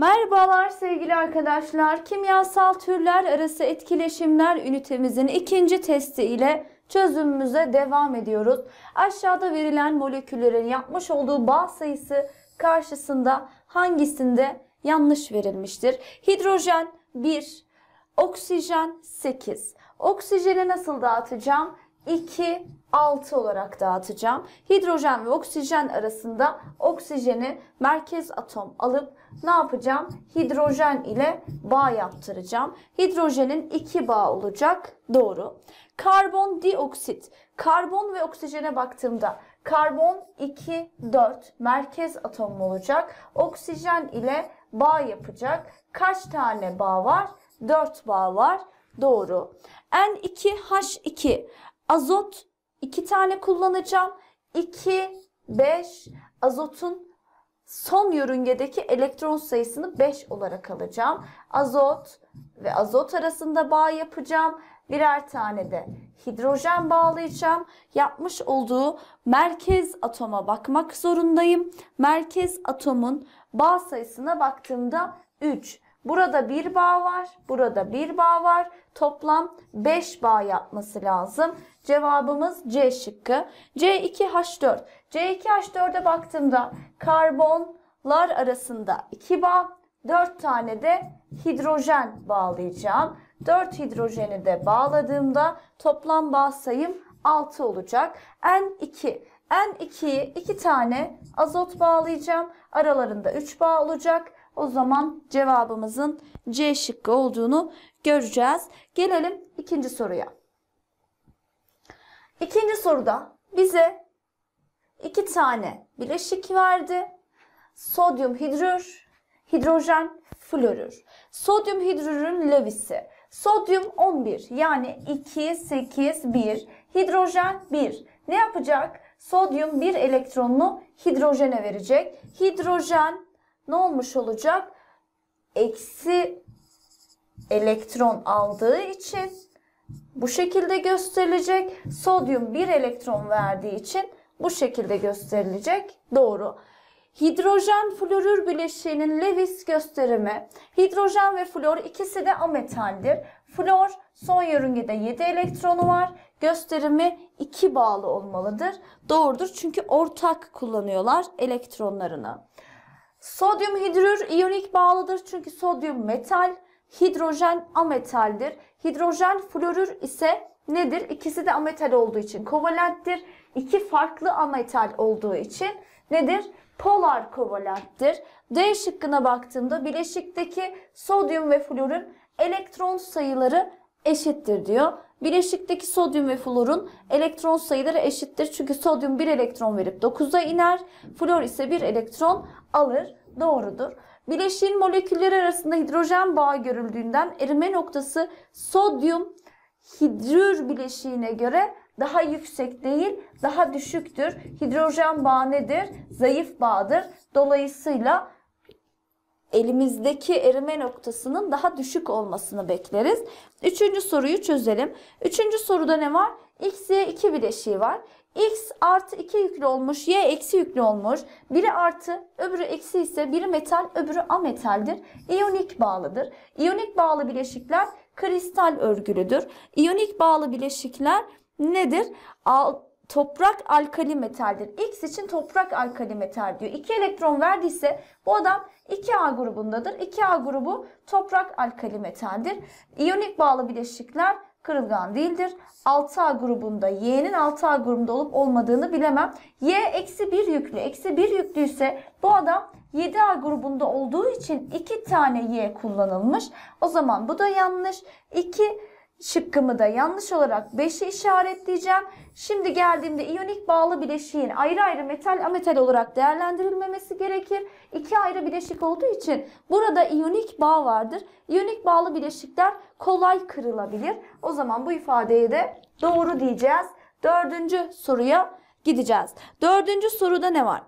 Merhabalar sevgili arkadaşlar. Kimyasal türler arası etkileşimler ünitemizin ikinci testi ile çözümümüze devam ediyoruz. Aşağıda verilen moleküllerin yapmış olduğu bağ sayısı karşısında hangisinde yanlış verilmiştir? Hidrojen 1, oksijen 8. Oksijeni nasıl dağıtacağım? 2 6 olarak dağıtacağım. Hidrojen ve oksijen arasında oksijeni merkez atom alıp ne yapacağım? Hidrojen ile bağ yaptıracağım. Hidrojenin 2 bağ olacak. Doğru. Karbon dioksit. Karbon ve oksijene baktığımda karbon 2, 4 merkez atom olacak. Oksijen ile bağ yapacak. Kaç tane bağ var? 4 bağ var. Doğru. N2H2 azot 2 tane kullanacağım. 2, 5 azotun son yörüngedeki elektron sayısını 5 olarak alacağım. Azot ve azot arasında bağ yapacağım. Birer tane de hidrojen bağlayacağım. Yapmış olduğu merkez atoma bakmak zorundayım. Merkez atomun bağ sayısına baktığımda 3. Burada bir bağ var, burada bir bağ var. Toplam 5 bağ yapması lazım. Cevabımız C şıkkı. C2H4. C2H4'e baktığımda karbonlar arasında 2 bağ, 4 tane de hidrojen bağlayacağım. 4 hidrojeni de bağladığımda toplam bağ sayım 6 olacak. N2. N2'yi 2 tane azot bağlayacağım. Aralarında 3 bağ olacak. O zaman cevabımızın C şıkkı olduğunu göreceğiz. Gelelim ikinci soruya. İkinci soruda bize iki tane bileşik verdi. Sodyum hidrür, hidrojen florür. Sodyum hidrürün levisi. Sodyum 11 yani 2, 8, 1. Hidrojen 1. Ne yapacak? Sodyum bir elektronunu hidrojene verecek. Hidrojen ne olmuş olacak? Eksi elektron aldığı için bu şekilde gösterilecek. Sodyum bir elektron verdiği için bu şekilde gösterilecek. Doğru. Hidrojen florür bileşiğinin Lewis gösterimi. Hidrojen ve flor ikisi de ametaldir. Flor son yörüngede 7 elektronu var. Gösterimi 2 bağlı olmalıdır. Doğrudur çünkü ortak kullanıyorlar elektronlarını. Sodyum hidrür iyonik bağlıdır çünkü sodyum metal, hidrojen ametaldir. Hidrojen florür ise nedir? İkisi de ametal olduğu için kovalenttir. İki farklı ametal olduğu için nedir? Polar kovalenttir. D şıkkına baktığımda bileşikteki sodyum ve florun elektron sayıları eşittir diyor. Bileşikteki sodyum ve florun elektron sayıları eşittir. Çünkü sodyum 1 elektron verip 9'a iner. Flor ise 1 elektron alır. Doğrudur. Bileşiğin molekülleri arasında hidrojen bağı görüldüğünden erime noktası sodyum hidrür bileşiğine göre daha yüksek değil, daha düşüktür. Hidrojen bağı nedir? Zayıf bağdır. Dolayısıyla elimizdeki erime noktasının daha düşük olmasını bekleriz. Üçüncü soruyu çözelim. Üçüncü soruda ne var? X, Y 2 bileşiği var. X artı 2 yüklü olmuş, Y eksi yüklü olmuş. Biri artı, öbürü eksi ise biri metal, öbürü ametaldir. İyonik bağlıdır. İyonik bağlı bileşikler kristal örgülüdür. İyonik bağlı bileşikler nedir? Alt toprak alkali metaldir. X için toprak alkali metal diyor. 2 elektron verdiyse bu adam 2A grubundadır. 2A grubu toprak alkali metaldir. İyonik bağlı bileşikler kırılgan değildir. 6A grubunda Y'nin 6A grubunda olup olmadığını bilemem. Y eksi 1 yüklü. Eksi 1 yüklüyse, bu adam 7A grubunda olduğu için 2 tane Y kullanılmış. O zaman bu da yanlış. 2 Şıkkımı da yanlış olarak 5'i işaretleyeceğim. Şimdi geldiğimde iyonik bağlı bileşiğin ayrı ayrı metal ametal olarak değerlendirilmemesi gerekir. İki ayrı bileşik olduğu için burada iyonik bağ vardır. İyonik bağlı bileşikler kolay kırılabilir. O zaman bu ifadeyi de doğru diyeceğiz. Dördüncü soruya gideceğiz. Dördüncü soruda ne var?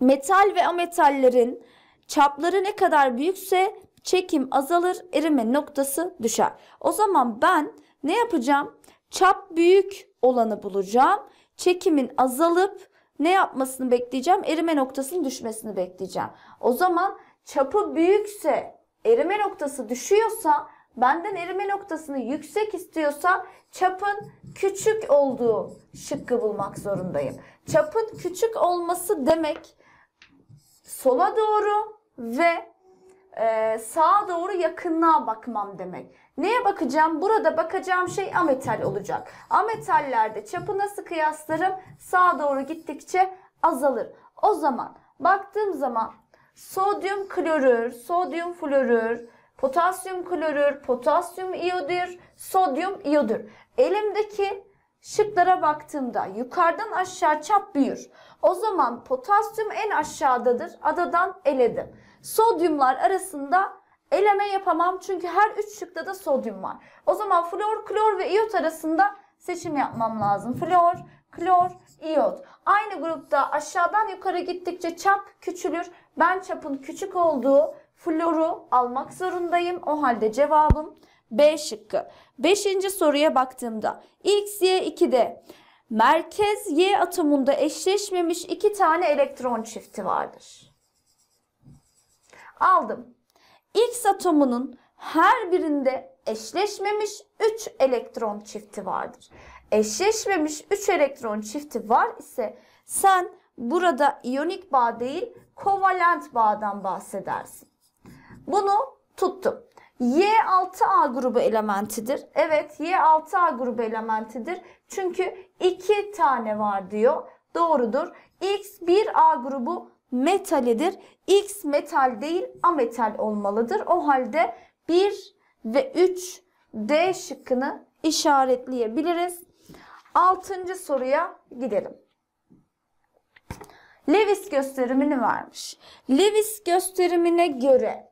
Metal ve ametallerin çapları ne kadar büyükse çekim azalır, erime noktası düşer. O zaman ben ne yapacağım? Çap büyük olanı bulacağım. Çekimin azalıp ne yapmasını bekleyeceğim? Erime noktasının düşmesini bekleyeceğim. O zaman çapı büyükse, erime noktası düşüyorsa, benden erime noktasını yüksek istiyorsa çapın küçük olduğu şıkkı bulmak zorundayım. Çapın küçük olması demek sola doğru ve e, sağa doğru yakınlığa bakmam demek. Neye bakacağım? Burada bakacağım şey ametal olacak. Ametallerde çapı nasıl kıyaslarım? Sağa doğru gittikçe azalır. O zaman baktığım zaman sodyum klorür, sodyum florür, potasyum klorür, potasyum iyodür, sodyum iyodür. Elimdeki şıklara baktığımda yukarıdan aşağı çap büyür. O zaman potasyum en aşağıdadır. Adadan eledim. Sodyumlar arasında eleme yapamam çünkü her üç şıkta da sodyum var. O zaman flor, klor ve iyot arasında seçim yapmam lazım. Flor, klor, iyot. Aynı grupta aşağıdan yukarı gittikçe çap küçülür. Ben çapın küçük olduğu floru almak zorundayım. O halde cevabım B şıkkı. Beşinci soruya baktığımda X, Y 2'de merkez Y atomunda eşleşmemiş iki tane elektron çifti vardır aldım. X atomunun her birinde eşleşmemiş 3 elektron çifti vardır. Eşleşmemiş 3 elektron çifti var ise sen burada iyonik bağ değil kovalent bağdan bahsedersin. Bunu tuttum. Y6A grubu elementidir. Evet Y6A grubu elementidir. Çünkü 2 tane var diyor. Doğrudur. X1A grubu metalidir. X metal değil ametal olmalıdır. O halde 1 ve 3 D şıkkını işaretleyebiliriz. Altıncı soruya gidelim. Lewis gösterimini varmış. Lewis gösterimine göre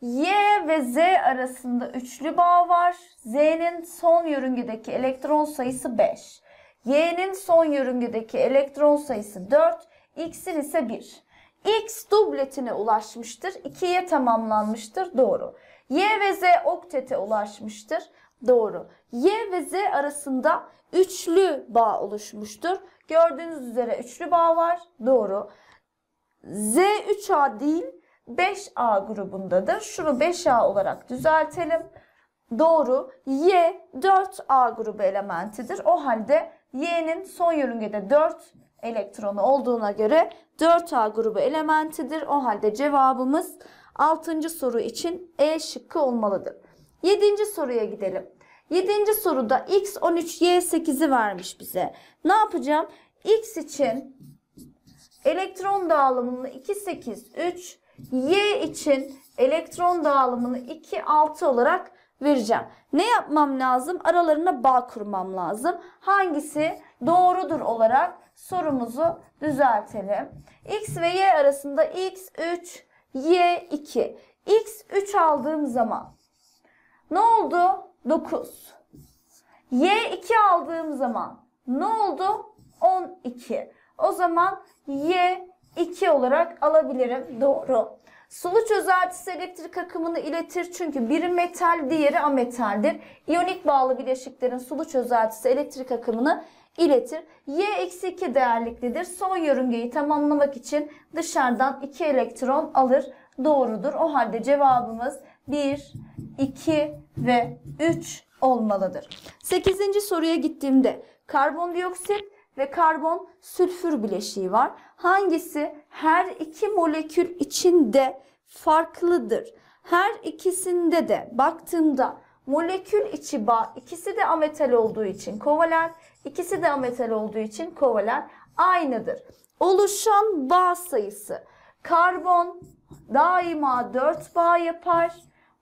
Y ve Z arasında üçlü bağ var. Z'nin son yörüngedeki elektron sayısı 5. Y'nin son yörüngedeki elektron sayısı 4. X'in ise 1. X dubletine ulaşmıştır. 2'ye tamamlanmıştır. Doğru. Y ve Z oktete ulaşmıştır. Doğru. Y ve Z arasında üçlü bağ oluşmuştur. Gördüğünüz üzere üçlü bağ var. Doğru. Z 3A değil 5A grubundadır. Şunu 5A olarak düzeltelim. Doğru. Y 4A grubu elementidir. O halde Y'nin son yörüngede 4 elektronu olduğuna göre 4A grubu elementidir. O halde cevabımız 6. soru için E şıkkı olmalıdır. 7. soruya gidelim. 7. soruda x 13 y 8'i vermiş bize. Ne yapacağım? x için elektron dağılımını 2 8 3, y için elektron dağılımını 2 6 olarak vereceğim. Ne yapmam lazım? Aralarına bağ kurmam lazım. Hangisi doğrudur olarak sorumuzu düzeltelim. X ve Y arasında X3, Y2. X3 aldığım zaman ne oldu? 9. Y2 aldığım zaman ne oldu? 12. O zaman Y2 olarak alabilirim. Doğru. Sulu çözeltisi elektrik akımını iletir çünkü biri metal diğeri ametaldir. İyonik bağlı bileşiklerin sulu çözeltisi elektrik akımını iletir. Y-2 değerliklidir. Son yörüngeyi tamamlamak için dışarıdan 2 elektron alır. Doğrudur. O halde cevabımız 1, 2 ve 3 olmalıdır. 8. soruya gittiğimde karbondioksit ve karbon sülfür bileşiği var. Hangisi her iki molekül içinde farklıdır? Her ikisinde de baktığımda molekül içi bağ ikisi de ametal olduğu için kovalent İkisi de ametal olduğu için kovalar aynıdır. Oluşan bağ sayısı. Karbon daima 4 bağ yapar.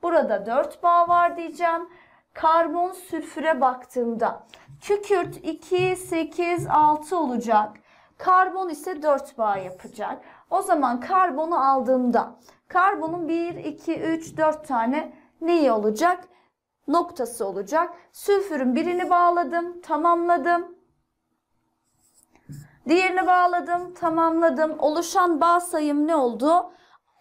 Burada 4 bağ var diyeceğim. Karbon sülfüre baktığımda kükürt 2, 8, 6 olacak. Karbon ise 4 bağ yapacak. O zaman karbonu aldığımda karbonun 1, 2, 3, 4 tane neyi olacak? noktası olacak. Sülfürün birini bağladım, tamamladım. Diğerini bağladım, tamamladım. Oluşan bağ sayım ne oldu?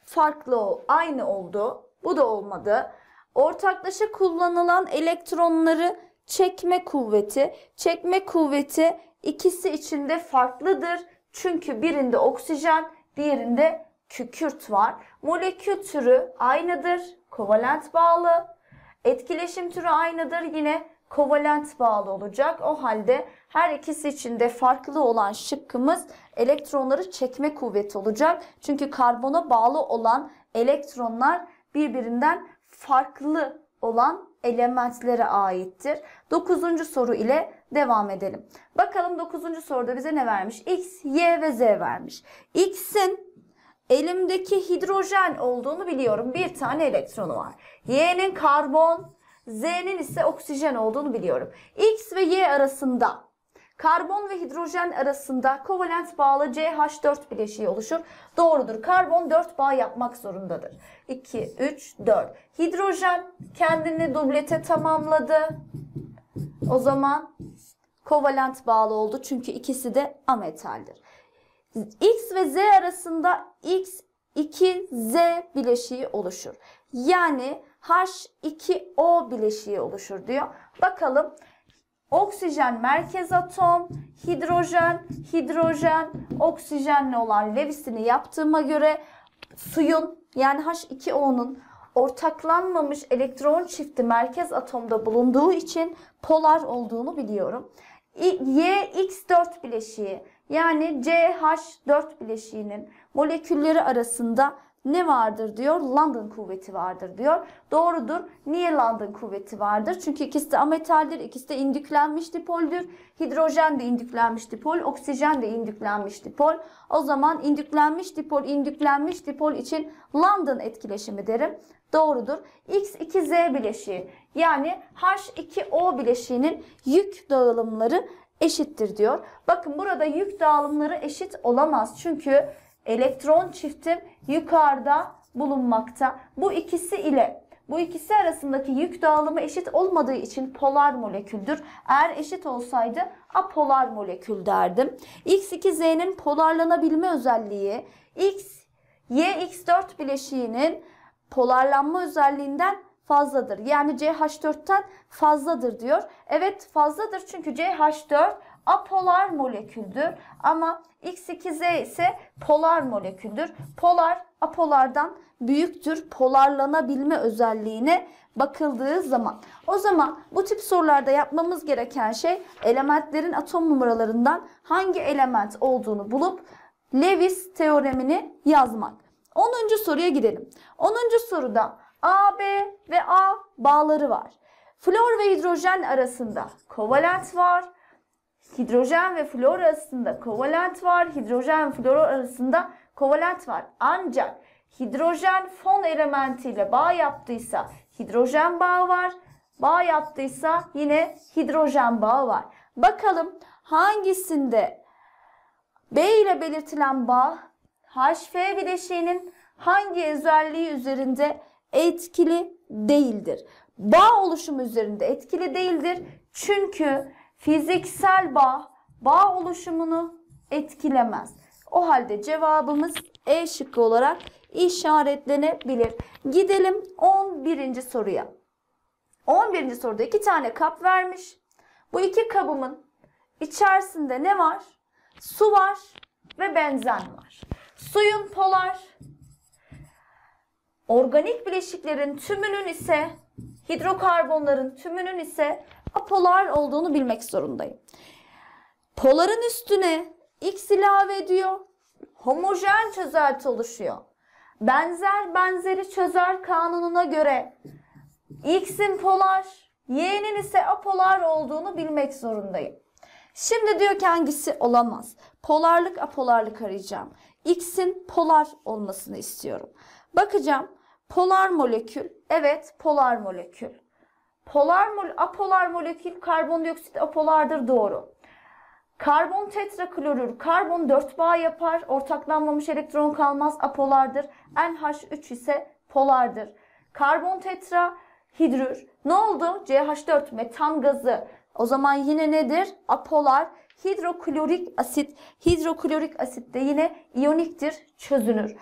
Farklı, aynı oldu. Bu da olmadı. Ortaklaşa kullanılan elektronları çekme kuvveti. Çekme kuvveti ikisi içinde farklıdır. Çünkü birinde oksijen, diğerinde kükürt var. Molekül türü aynıdır. Kovalent bağlı. Etkileşim türü aynıdır. Yine kovalent bağlı olacak. O halde her ikisi için de farklı olan şıkkımız elektronları çekme kuvveti olacak. Çünkü karbona bağlı olan elektronlar birbirinden farklı olan elementlere aittir. Dokuzuncu soru ile devam edelim. Bakalım dokuzuncu soruda bize ne vermiş? X, Y ve Z vermiş. X'in elimdeki hidrojen olduğunu biliyorum. Bir tane elektronu var. Y'nin karbon, Z'nin ise oksijen olduğunu biliyorum. X ve Y arasında Karbon ve hidrojen arasında kovalent bağlı CH4 bileşiği oluşur. Doğrudur. Karbon 4 bağ yapmak zorundadır. 2, 3, 4. Hidrojen kendini dublete tamamladı. O zaman kovalent bağlı oldu. Çünkü ikisi de ametaldir. X ve Z arasında X 2Z bileşiği oluşur. Yani H2O bileşiği oluşur diyor. Bakalım oksijen merkez atom, hidrojen, hidrojen, oksijenle olan levisini yaptığıma göre suyun yani H2O'nun ortaklanmamış elektron çifti merkez atomda bulunduğu için polar olduğunu biliyorum yx 4 bileşiği yani CH4 bileşiğinin molekülleri arasında ne vardır diyor? London kuvveti vardır diyor. Doğrudur. Niye London kuvveti vardır? Çünkü ikisi de ametaldir, ikisi de indüklenmiş dipoldür. Hidrojen de indüklenmiş dipol, oksijen de indüklenmiş dipol. O zaman indüklenmiş dipol, indüklenmiş dipol için London etkileşimi derim doğrudur. X2Z bileşiği yani H2O bileşiğinin yük dağılımları eşittir diyor. Bakın burada yük dağılımları eşit olamaz. Çünkü elektron çiftim yukarıda bulunmakta. Bu ikisi ile bu ikisi arasındaki yük dağılımı eşit olmadığı için polar moleküldür. Eğer eşit olsaydı apolar molekül derdim. X2Z'nin polarlanabilme özelliği X, YX4 bileşiğinin polarlanma özelliğinden fazladır. Yani CH4'ten fazladır diyor. Evet fazladır çünkü CH4 apolar moleküldür ama X2Z ise polar moleküldür. Polar apolardan büyüktür. Polarlanabilme özelliğine bakıldığı zaman. O zaman bu tip sorularda yapmamız gereken şey elementlerin atom numaralarından hangi element olduğunu bulup Lewis teoremini yazmak. 10. soruya gidelim. 10. soruda A, B ve A bağları var. Flor ve hidrojen arasında kovalent var. Hidrojen ve flor arasında kovalent var. Hidrojen ve flor arasında kovalent var. Ancak hidrojen fon elementiyle bağ yaptıysa hidrojen bağı var. Bağ yaptıysa yine hidrojen bağı var. Bakalım hangisinde B ile belirtilen bağ HF bileşiğinin hangi özelliği üzerinde etkili değildir? Bağ oluşumu üzerinde etkili değildir. Çünkü fiziksel bağ bağ oluşumunu etkilemez. O halde cevabımız E şıkkı olarak işaretlenebilir. Gidelim 11. soruya. 11. soruda iki tane kap vermiş. Bu iki kabımın içerisinde ne var? Su var ve benzen var. Suyun polar, organik bileşiklerin tümünün ise hidrokarbonların tümünün ise apolar olduğunu bilmek zorundayım. Poların üstüne x ilave ediyor. Homojen çözelti oluşuyor. Benzer benzeri çözer kanununa göre x'in polar, y'nin ise apolar olduğunu bilmek zorundayım. Şimdi diyor ki hangisi olamaz. Polarlık apolarlık arayacağım. X'in polar olmasını istiyorum. Bakacağım. Polar molekül. Evet polar molekül. Polar mol apolar molekül karbondioksit apolardır doğru. Karbon tetraklorür, karbon 4 bağ yapar. Ortaklanmamış elektron kalmaz apolardır. NH3 ise polardır. Karbon tetra hidrür. Ne oldu? CH4 metan gazı. O zaman yine nedir? Apolar Hidroklorik asit, hidroklorik asit de yine iyoniktir, çözünür.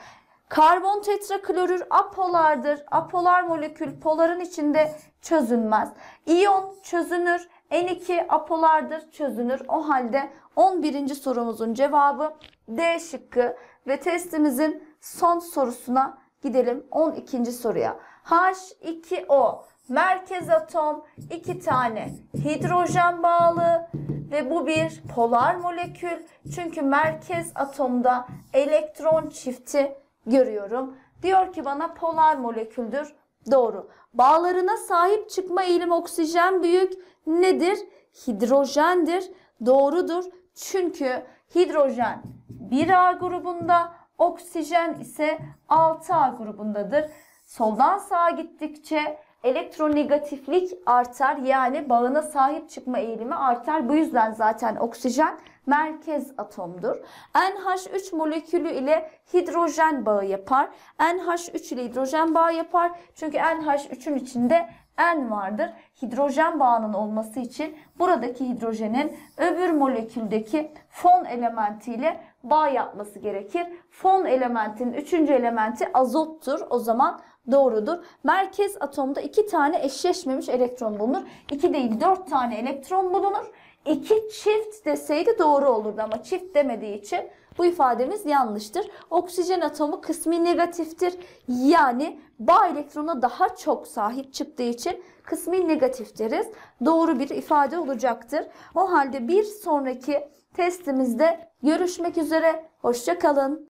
Karbon tetraklorür apolardır. Apolar molekül poların içinde çözünmez. İyon çözünür. N2 apolardır çözünür. O halde 11. sorumuzun cevabı D şıkkı ve testimizin son sorusuna gidelim. 12. soruya. H2O merkez atom 2 tane hidrojen bağlı ve bu bir polar molekül. Çünkü merkez atomda elektron çifti görüyorum. Diyor ki bana polar moleküldür. Doğru. Bağlarına sahip çıkma eğilim oksijen büyük nedir? Hidrojendir. Doğrudur. Çünkü hidrojen 1A grubunda, oksijen ise 6A grubundadır. Soldan sağa gittikçe elektronegatiflik artar. Yani bağına sahip çıkma eğilimi artar. Bu yüzden zaten oksijen merkez atomdur. NH3 molekülü ile hidrojen bağı yapar. NH3 ile hidrojen bağı yapar. Çünkü NH3'ün içinde N vardır. Hidrojen bağının olması için buradaki hidrojenin öbür moleküldeki fon elementiyle bağ yapması gerekir. Fon elementinin üçüncü elementi azottur. O zaman doğrudur. Merkez atomda iki tane eşleşmemiş elektron bulunur. İki değil dört tane elektron bulunur. İki çift deseydi doğru olurdu ama çift demediği için bu ifademiz yanlıştır. Oksijen atomu kısmi negatiftir. Yani bağ elektrona daha çok sahip çıktığı için kısmi negatif deriz. Doğru bir ifade olacaktır. O halde bir sonraki testimizde görüşmek üzere. Hoşçakalın.